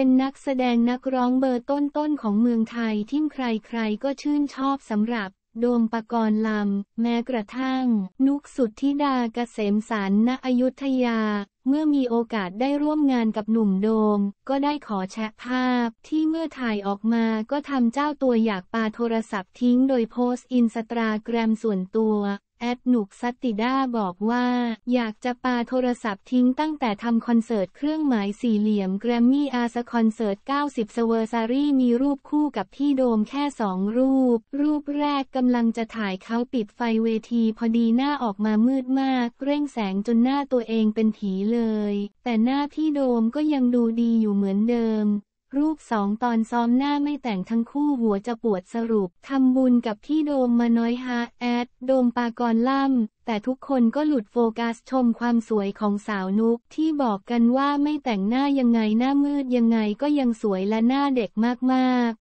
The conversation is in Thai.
เป็นนักแสดงนักร้องเบอร์ต้นๆของเมืองไทยที่ใครๆก็ชื่นชอบสำหรับ โดมปกรณ์ลำแม้กระทั่ง นุกสุดทิดาเกษมสารณอยุธยา เมื่อมีโอกาสได้ร่วมงานกับหนุ่มโดมก็ได้ขอแชะภาพ ที่เมื่อถ่ายออกมาก็ทำเจ้าตัวอยากปาโทรศัพท์ทิ้งโดยโพสต์อินสตาแกรมส่วนตัวแอดหนุกซัตติด้าบอกว่าอยากจะปาโทรศัพท์ทิ้งตั้งแต่ทำคอนเสิร์ตเครื่องหมายสี่เหลี่ยมแกรมมี่อาสคอนเสิร์ต 90สเวอร์ซารีมีรูปคู่กับพี่โดมแค่สองรูปรูปแรกกำลังจะถ่ายเขาปิดไฟเวทีพอดีหน้าออกมามืดมากเร่งแสงจนหน้าตัวเองเป็นผีเลยแต่หน้าพี่โดมก็ยังดูดีอยู่เหมือนเดิมรูปสองตอนซ้อมหน้าไม่แต่งทั้งคู่หัวจะปวดสรุป ทำบุญกับพี่โดมมาน้อยฮะ แอด โดมปากรล่ำแต่ทุกคนก็หลุดโฟกัสชมความสวยของสาวนุก ที่บอกกันว่าไม่แต่งหน้ายังไงหน้ามืดยังไงก็ยังสวยและหน้าเด็กมากๆ